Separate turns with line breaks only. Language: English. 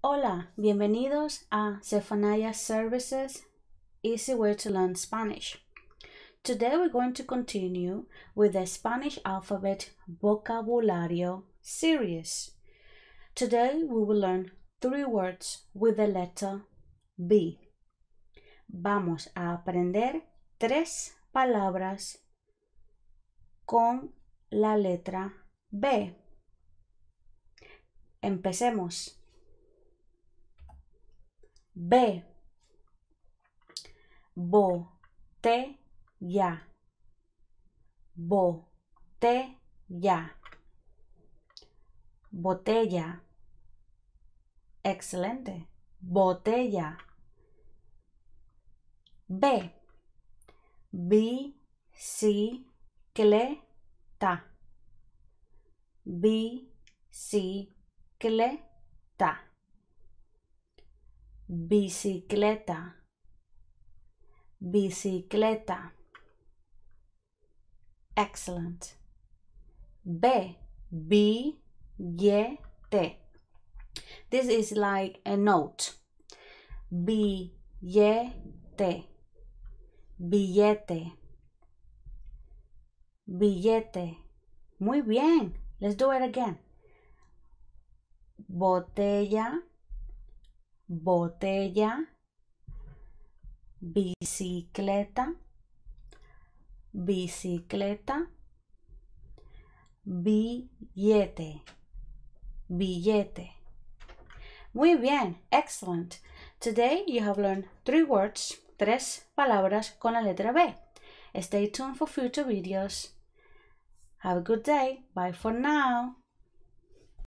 Hola, bienvenidos a Cefanaya Services Easy Way to Learn Spanish. Today we're going to continue with the Spanish Alphabet Vocabulario series. Today we will learn three words with the letter B. Vamos a aprender tres palabras con la letra B. Empecemos. B. Botella. Botella. Botella. Excelente. Botella. B. Bicicleta. ta. bicicleta, bicicleta. Excellent. B, B, Y, T. This is like a note. B, Y, T. Billete. Billete. Muy bien. Let's do it again. Botella, botella, bicicleta, bicicleta, billete, billete. Muy bien, excellent. Today you have learned three words, tres palabras con la letra B. Stay tuned for future videos. Have a good day. Bye for now.